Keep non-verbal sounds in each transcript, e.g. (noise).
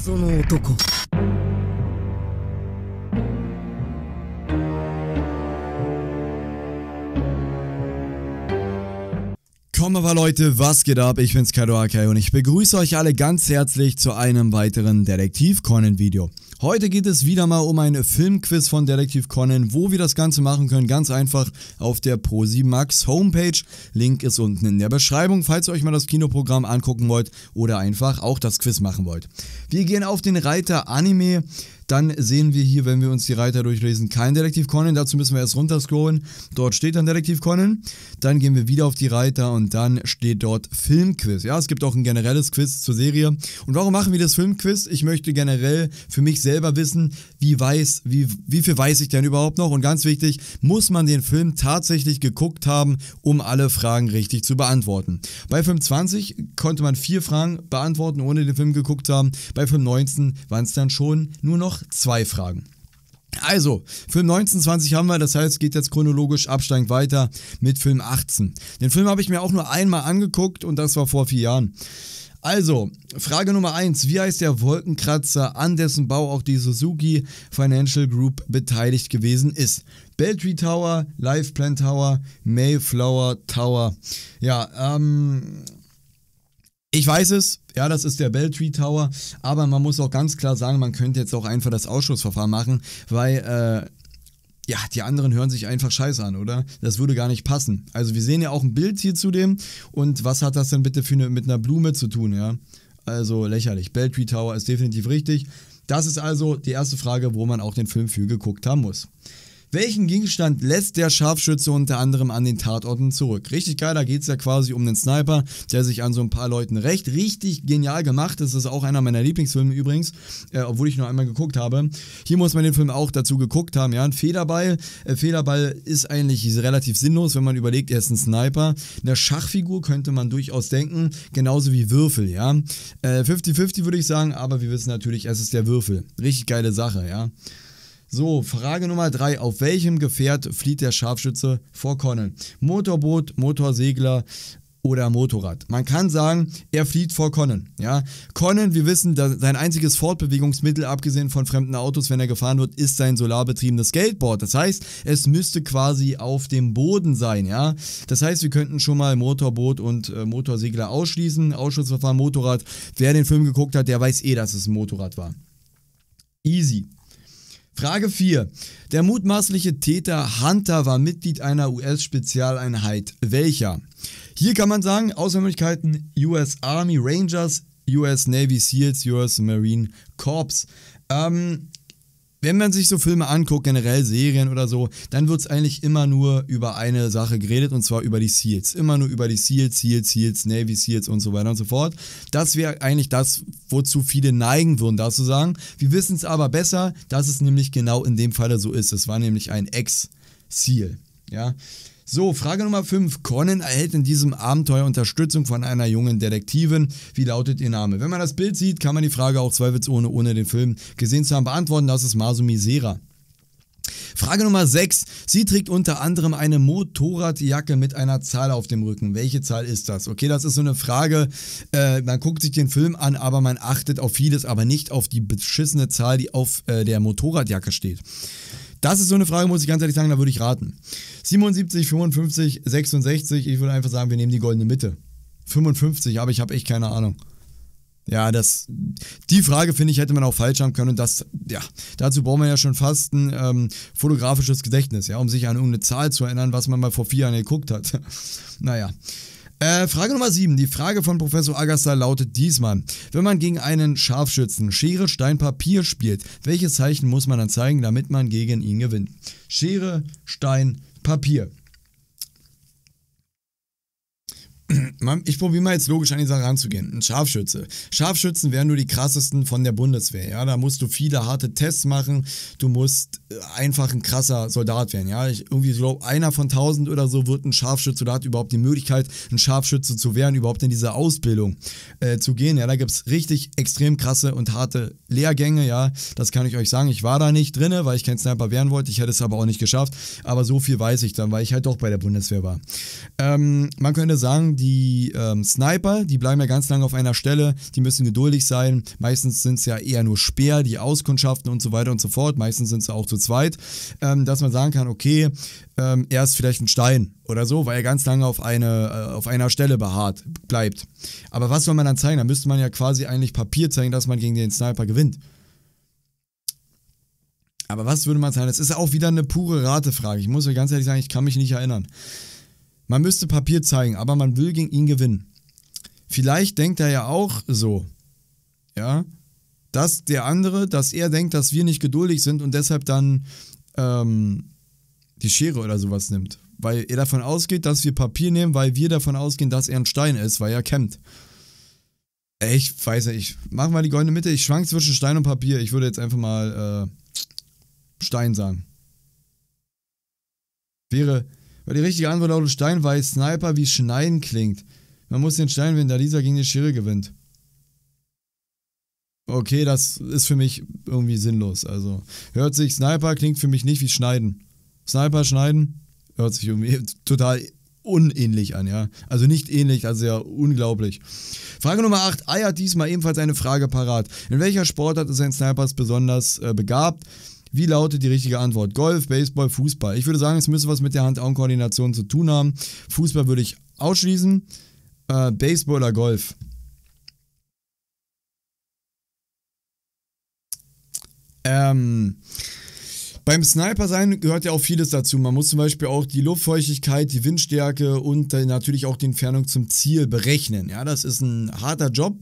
Komm aber Leute, was geht ab? Ich bin's Kado Akai und ich begrüße euch alle ganz herzlich zu einem weiteren Detektiv coinen Video. Heute geht es wieder mal um ein Filmquiz von Detektiv Conan, wo wir das Ganze machen können, ganz einfach auf der ProSimax Homepage. Link ist unten in der Beschreibung, falls ihr euch mal das Kinoprogramm angucken wollt oder einfach auch das Quiz machen wollt. Wir gehen auf den Reiter Anime. Dann sehen wir hier, wenn wir uns die Reiter durchlesen, kein Detektiv Conan. Dazu müssen wir erst runterscrollen. Dort steht dann Detektiv Conan. Dann gehen wir wieder auf die Reiter und dann steht dort Filmquiz. Ja, es gibt auch ein generelles Quiz zur Serie. Und warum machen wir das Filmquiz? Ich möchte generell für mich selbst selber wissen, wie weiß, wie, wie viel weiß ich denn überhaupt noch? Und ganz wichtig, muss man den Film tatsächlich geguckt haben, um alle Fragen richtig zu beantworten. Bei Film 20 konnte man vier Fragen beantworten, ohne den Film geguckt zu haben. Bei Film 19 waren es dann schon nur noch zwei Fragen. Also, Film 19, 20 haben wir, das heißt, geht jetzt chronologisch absteigend weiter mit Film 18. Den Film habe ich mir auch nur einmal angeguckt und das war vor vier Jahren. Also, Frage Nummer 1. Wie heißt der Wolkenkratzer, an dessen Bau auch die Suzuki Financial Group beteiligt gewesen ist? Beltree Tower, Life Plan Tower, Mayflower Tower. Ja, ähm, ich weiß es, ja, das ist der Belltree Tower, aber man muss auch ganz klar sagen, man könnte jetzt auch einfach das Ausschussverfahren machen, weil äh, ja, die anderen hören sich einfach scheiße an, oder? Das würde gar nicht passen. Also wir sehen ja auch ein Bild hier zu dem und was hat das denn bitte für eine, mit einer Blume zu tun, ja? Also lächerlich. Belltree Tower ist definitiv richtig. Das ist also die erste Frage, wo man auch den Film für geguckt haben muss. Welchen Gegenstand lässt der Scharfschütze unter anderem an den Tatorten zurück? Richtig geil, da geht es ja quasi um den Sniper, der sich an so ein paar Leuten rächt. Richtig genial gemacht. Das ist auch einer meiner Lieblingsfilme übrigens, äh, obwohl ich nur einmal geguckt habe. Hier muss man den Film auch dazu geguckt haben. Ja, ein Federball. Äh, Federball ist eigentlich relativ sinnlos, wenn man überlegt, er ist ein Sniper. Eine Schachfigur könnte man durchaus denken, genauso wie Würfel, ja. 50-50 äh, würde ich sagen, aber wir wissen natürlich, es ist der Würfel. Richtig geile Sache, ja. So, Frage Nummer 3. Auf welchem Gefährt flieht der Scharfschütze vor Connell? Motorboot, Motorsegler oder Motorrad. Man kann sagen, er flieht vor Conan. Ja? Conan, wir wissen, sein einziges Fortbewegungsmittel, abgesehen von fremden Autos, wenn er gefahren wird, ist sein solarbetriebenes Skateboard. Das heißt, es müsste quasi auf dem Boden sein. Ja? Das heißt, wir könnten schon mal Motorboot und äh, Motorsegler ausschließen. Ausschussverfahren, Motorrad. Wer den Film geguckt hat, der weiß eh, dass es ein Motorrad war. Easy. Frage 4. Der mutmaßliche Täter Hunter war Mitglied einer US-Spezialeinheit. Welcher? Hier kann man sagen, Auswahlmöglichkeiten US Army Rangers, US Navy SEALs, US Marine Corps. Ähm, wenn man sich so Filme anguckt, generell Serien oder so, dann wird es eigentlich immer nur über eine Sache geredet und zwar über die SEALs. Immer nur über die SEALs, SEALs, SEALs, Navy SEALs und so weiter und so fort. Das wäre eigentlich das, wozu viele neigen würden, da zu sagen. Wir wissen es aber besser, dass es nämlich genau in dem Falle so ist. Es war nämlich ein Ex-SEAL. Ja. So, Frage Nummer 5. Conan erhält in diesem Abenteuer Unterstützung von einer jungen Detektivin. Wie lautet ihr Name? Wenn man das Bild sieht, kann man die Frage auch zweifelsohne ohne den Film gesehen zu haben beantworten. Das ist Masumi Sera. Frage Nummer 6. Sie trägt unter anderem eine Motorradjacke mit einer Zahl auf dem Rücken. Welche Zahl ist das? Okay, das ist so eine Frage. Äh, man guckt sich den Film an, aber man achtet auf vieles, aber nicht auf die beschissene Zahl, die auf äh, der Motorradjacke steht. Das ist so eine Frage, muss ich ganz ehrlich sagen, da würde ich raten. 77, 55, 66, ich würde einfach sagen, wir nehmen die goldene Mitte. 55, aber ich habe echt keine Ahnung. Ja, das, die Frage finde ich, hätte man auch falsch haben können. Und das, ja, dazu braucht man ja schon fast ein ähm, fotografisches Gedächtnis, ja, um sich an irgendeine Zahl zu erinnern, was man mal vor vier Jahren geguckt hat. (laughs) naja. Äh, Frage Nummer 7. Die Frage von Professor Agassa lautet diesmal. Wenn man gegen einen Scharfschützen Schere, Stein, Papier spielt, welches Zeichen muss man dann zeigen, damit man gegen ihn gewinnt? Schere, Stein, Papier. (clears throat) ich probiere mal jetzt logisch an die Sache ranzugehen. Ein Scharfschütze. Scharfschützen wären nur die krassesten von der Bundeswehr. Ja, da musst du viele harte Tests machen. Du musst äh, einfach ein krasser Soldat werden. Ja, ich irgendwie glaube, einer von tausend oder so wird ein Scharfschütze oder hat überhaupt die Möglichkeit, ein Scharfschütze zu werden, überhaupt in diese Ausbildung äh, zu gehen. Ja, da gibt es richtig extrem krasse und harte Lehrgänge. Ja, das kann ich euch sagen. Ich war da nicht drin, weil ich kein Sniper werden wollte. Ich hätte es aber auch nicht geschafft. Aber so viel weiß ich dann, weil ich halt doch bei der Bundeswehr war. Ähm, man könnte sagen, die ähm, Sniper, die bleiben ja ganz lange auf einer Stelle, die müssen geduldig sein. Meistens sind es ja eher nur Speer, die Auskundschaften und so weiter und so fort. Meistens sind es auch zu zweit, ähm, dass man sagen kann, okay, ähm, er ist vielleicht ein Stein oder so, weil er ganz lange auf, eine, äh, auf einer Stelle beharrt bleibt. Aber was soll man dann zeigen? Da müsste man ja quasi eigentlich Papier zeigen, dass man gegen den Sniper gewinnt. Aber was würde man sagen? Das ist auch wieder eine pure Ratefrage. Ich muss euch ganz ehrlich sagen, ich kann mich nicht erinnern. Man müsste Papier zeigen, aber man will gegen ihn gewinnen. Vielleicht denkt er ja auch so, ja, dass der andere, dass er denkt, dass wir nicht geduldig sind und deshalb dann ähm, die Schere oder sowas nimmt. Weil er davon ausgeht, dass wir Papier nehmen, weil wir davon ausgehen, dass er ein Stein ist, weil er kämmt. Ich weiß nicht, mach mal die goldene Mitte. Ich schwank zwischen Stein und Papier. Ich würde jetzt einfach mal äh, Stein sagen. Wäre weil die richtige Antwort lautet Stein, weil Sniper wie Schneiden klingt. Man muss den Stein wenn da dieser gegen die Schere gewinnt. Okay, das ist für mich irgendwie sinnlos. Also, hört sich Sniper klingt für mich nicht wie Schneiden. Sniper schneiden hört sich irgendwie (laughs) total unähnlich an, ja. Also nicht ähnlich, also ja unglaublich. Frage Nummer 8. Ei hat diesmal ebenfalls eine Frage parat. In welcher Sportart ist ein Sniper besonders äh, begabt? Wie lautet die richtige Antwort? Golf, Baseball, Fußball. Ich würde sagen, es müsste was mit der Hand-Augen-Koordination zu tun haben. Fußball würde ich ausschließen. Äh, Baseball oder Golf? Ähm, beim Sniper sein gehört ja auch vieles dazu. Man muss zum Beispiel auch die Luftfeuchtigkeit, die Windstärke und natürlich auch die Entfernung zum Ziel berechnen. Ja, das ist ein harter Job.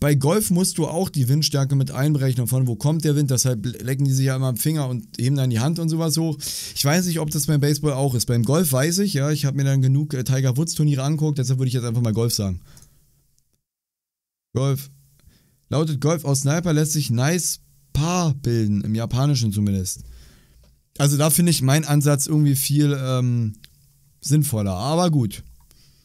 Bei Golf musst du auch die Windstärke mit einberechnen. Von wo kommt der Wind? Deshalb lecken die sich ja immer am Finger und heben dann die Hand und sowas hoch. Ich weiß nicht, ob das beim Baseball auch ist. Beim Golf weiß ich, ja. Ich habe mir dann genug äh, Tiger Woods Turniere angeguckt. Deshalb würde ich jetzt einfach mal Golf sagen. Golf. Lautet Golf aus Sniper lässt sich nice Paar bilden. Im Japanischen zumindest. Also da finde ich meinen Ansatz irgendwie viel ähm, sinnvoller. Aber gut.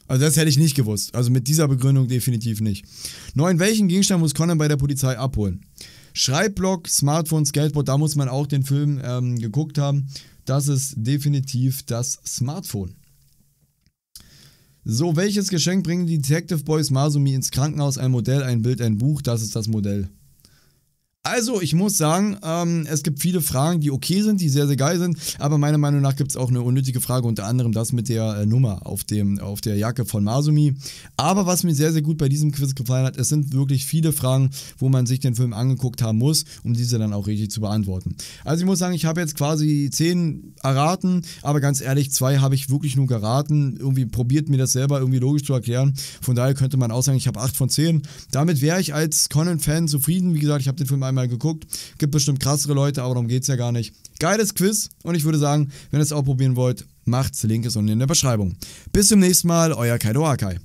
Also das hätte ich nicht gewusst. Also mit dieser Begründung definitiv nicht. Neun, Welchen Gegenstand muss Conan bei der Polizei abholen? Schreibblock, Smartphone, Skateboard, da muss man auch den Film ähm, geguckt haben. Das ist definitiv das Smartphone. So, welches Geschenk bringen die Detective Boys Masumi ins Krankenhaus? Ein Modell, ein Bild, ein Buch. Das ist das Modell. Also, ich muss sagen, ähm, es gibt viele Fragen, die okay sind, die sehr, sehr geil sind, aber meiner Meinung nach gibt es auch eine unnötige Frage, unter anderem das mit der äh, Nummer auf, dem, auf der Jacke von Masumi. Aber was mir sehr, sehr gut bei diesem Quiz gefallen hat, es sind wirklich viele Fragen, wo man sich den Film angeguckt haben muss, um diese dann auch richtig zu beantworten. Also, ich muss sagen, ich habe jetzt quasi zehn erraten, aber ganz ehrlich, zwei habe ich wirklich nur geraten. Irgendwie probiert mir das selber irgendwie logisch zu erklären. Von daher könnte man auch sagen, ich habe acht von zehn. Damit wäre ich als Conan-Fan zufrieden. Wie gesagt, ich habe den Film einmal einmal geguckt. Gibt bestimmt krassere Leute, aber darum geht es ja gar nicht. Geiles Quiz und ich würde sagen, wenn ihr es auch probieren wollt, macht's. Link ist unten in der Beschreibung. Bis zum nächsten Mal, euer Kaido Akai.